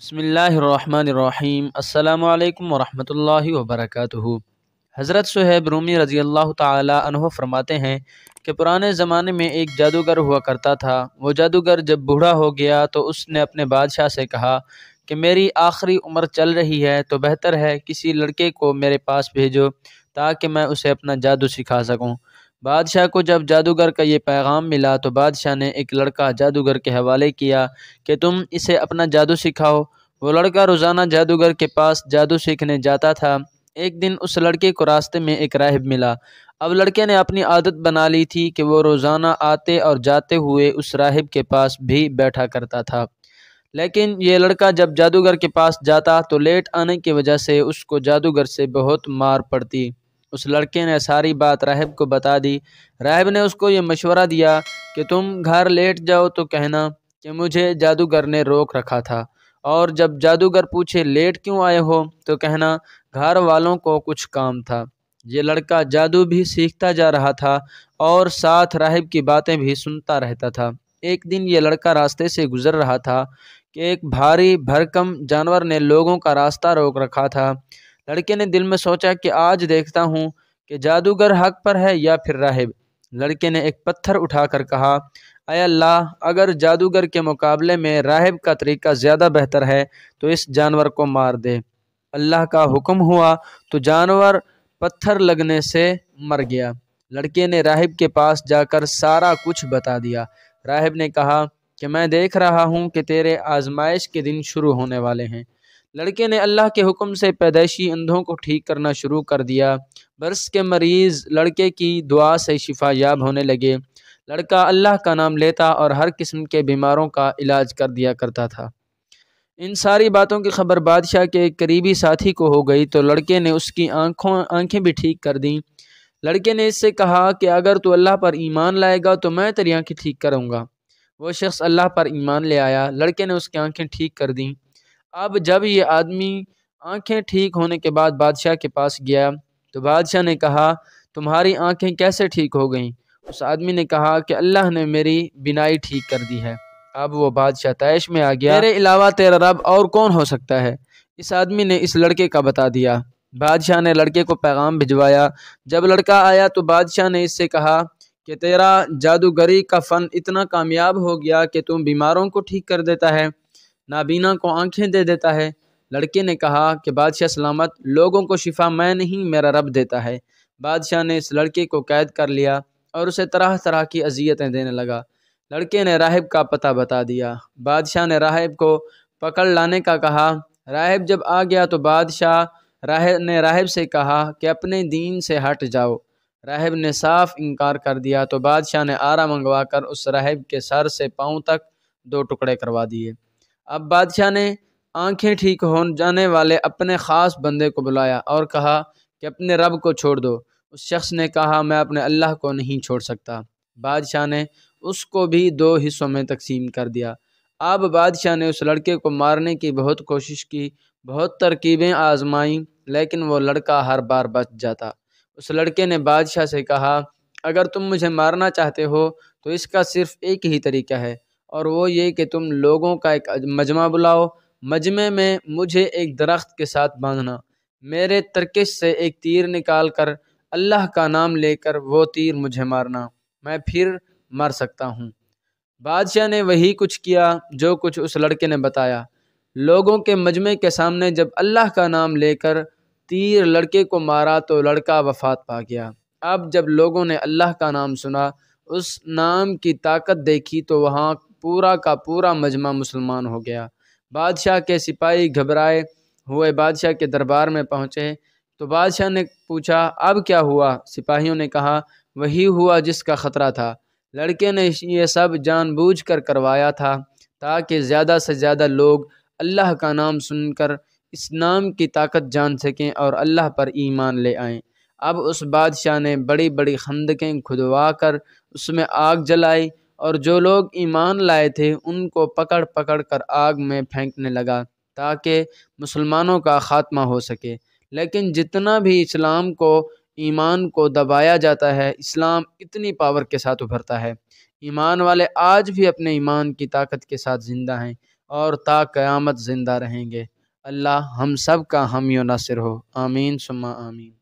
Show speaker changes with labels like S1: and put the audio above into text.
S1: बसमीम् अल्लाम वरहमल वर्क हज़रत सुहैब रूमी रज़ी अल्लाह तह फरमाते हैं कि पुराने ज़माने में एक जादूगर हुआ करता था वो जादूगर जब बूढ़ा हो गया तो उसने अपने बादशाह से कहा कि मेरी आखिरी उम्र चल रही है तो बेहतर है किसी लड़के को मेरे पास भेजो ताकि मैं उसे अपना जादू सिखा सकूँ बादशाह को जब जादूगर का ये पैगाम मिला तो बादशाह ने एक लड़का जादूगर के हवाले किया कि तुम इसे अपना जादू सिखाओ वो लड़का रोज़ाना जादूगर के पास जादू सीखने जाता था एक दिन उस लड़के को रास्ते में एक राहब मिला अब लड़के ने अपनी आदत बना ली थी कि वो रोज़ाना आते और जाते हुए उस राहब के पास भी बैठा करता था लेकिन ये लड़का जब जादूगर के पास जाता तो लेट आने की वजह से उसको जादूगर से बहुत मार पड़ती उस लड़के ने सारी बात राहब को बता दी राहब ने उसको ये मशवरा दिया कि तुम घर लेट जाओ तो कहना कि मुझे जादूगर ने रोक रखा था और जब जादूगर पूछे लेट क्यों आए हो तो कहना घर वालों को कुछ काम था ये लड़का जादू भी सीखता जा रहा था और साथ राहिब की बातें भी सुनता रहता था एक दिन ये लड़का रास्ते से गुजर रहा था कि एक भारी भरकम जानवर ने लोगों का रास्ता रोक रखा था लड़के ने दिल में सोचा कि आज देखता हूँ कि जादूगर हक पर है या फिर राहिब लड़के ने एक पत्थर उठाकर कहा अय अल्लाह अगर जादूगर के मुकाबले में राहिब का तरीका ज़्यादा बेहतर है तो इस जानवर को मार दे अल्लाह का हुक्म हुआ तो जानवर पत्थर लगने से मर गया लड़के ने राहिब के पास जाकर सारा कुछ बता दिया राहिब ने कहा कि मैं देख रहा हूँ कि तेरे आजमाइश के दिन शुरू होने वाले हैं लड़के ने अल्लाह के हुक्म से पैदाइशी अंधों को ठीक करना शुरू कर दिया बरस के मरीज़ लड़के की दुआ से शिफा याब होने लगे लड़का अल्लाह का नाम लेता और हर किस्म के बीमारों का इलाज कर दिया करता था इन सारी बातों की खबर बादशाह के एक करीबी साथी को हो गई तो लड़के ने उसकी आंखों आंखें भी ठीक कर दीं लड़के ने इससे कहा कि अगर तू अल्लाह पर ईमान लाएगा तो मैं तेरी आंखें ठीक करूँगा वो शख्स अल्लाह पर ईमान ले आया लड़के ने उसकी आंखें ठीक कर दीं अब जब ये आदमी आंखें ठीक होने के बाद बादशाह के पास गया तो बादशाह ने कहा तुम्हारी आंखें कैसे ठीक हो गईं उस आदमी ने कहा कि अल्लाह ने मेरी बिनाई ठीक कर दी है अब वो बादशाह तयश में आ गया मेरे अलावा तेरा रब और कौन हो सकता है इस आदमी ने इस लड़के का बता दिया बादशाह ने लड़के को पैगाम भिजवाया जब लड़का आया तो बादशाह ने इससे कहा कि तेरा जादूगरी का फ़न इतना कामयाब हो गया कि तुम बीमारों को ठीक कर देता है नाबीना को आंखें दे देता है लड़के ने कहा कि बादशाह सलामत लोगों को शिफा मैं नहीं मेरा रब देता है बादशाह ने इस लड़के को कैद कर लिया और उसे तरह तरह की अजियतें देने लगा लड़के ने राहिब का पता बता दिया बादशाह ने राहिब को पकड़ लाने का कहा राहिब जब आ गया तो बादशाह राहिब ने राहिब से कहा कि अपने दीन से हट जाओ राहिब ने साफ इनकार कर दिया तो बादशाह ने आरा मंगवा कर उस राहिब के सर से पाँव तक दो टुकड़े करवा दिए अब बादशाह ने आंखें ठीक हो जाने वाले अपने ख़ास बंदे को बुलाया और कहा कि अपने रब को छोड़ दो उस शख्स ने कहा मैं अपने अल्लाह को नहीं छोड़ सकता बादशाह ने उसको भी दो हिस्सों में तकसीम कर दिया अब बादशाह ने उस लड़के को मारने की बहुत कोशिश की बहुत तरकीबें आजमाईं लेकिन वो लड़का हर बार बच जाता उस लड़के ने बादशाह से कहा अगर तुम मुझे मारना चाहते हो तो इसका सिर्फ एक ही तरीका है और वो ये कि तुम लोगों का एक मजमा बुलाओ मजमे में मुझे एक दरख्त के साथ बांधना मेरे तरकश से एक तीर निकाल कर अल्लाह का नाम लेकर वो तीर मुझे मारना मैं फिर मर सकता हूँ बादशाह ने वही कुछ किया जो कुछ उस लड़के ने बताया लोगों के मजमे के सामने जब अल्लाह का नाम लेकर तीर लड़के को मारा तो लड़का वफात पा गया अब जब लोगों ने अल्लाह का नाम सुना उस नाम की ताकत देखी तो वहाँ पूरा का पूरा मजमा मुसलमान हो गया बादशाह के सिपाही घबराए हुए बादशाह के दरबार में पहुँचे तो बादशाह ने पूछा अब क्या हुआ सिपाहियों ने कहा वही हुआ जिसका ख़तरा था लड़के ने ये सब जानबूझकर करवाया था ताकि ज़्यादा से ज़्यादा लोग अल्लाह का नाम सुनकर इस नाम की ताकत जान सकें और अल्लाह पर ईमान ले आएं अब उस बादशाह ने बड़ी बड़ी खंदकें खुदवा कर उसमें आग जलाई और जो लोग ईमान लाए थे उनको पकड़ पकड़ कर आग में फेंकने लगा ताकि मुसलमानों का ख़ात्मा हो सके लेकिन जितना भी इस्लाम को ईमान को दबाया जाता है इस्लाम इतनी पावर के साथ उभरता है ईमान वाले आज भी अपने ईमान की ताकत के साथ ज़िंदा हैं और ता क़यामत ज़िंदा रहेंगे अल्लाह हम सब का हम यो नासिर हो आमीन सुमा आमीन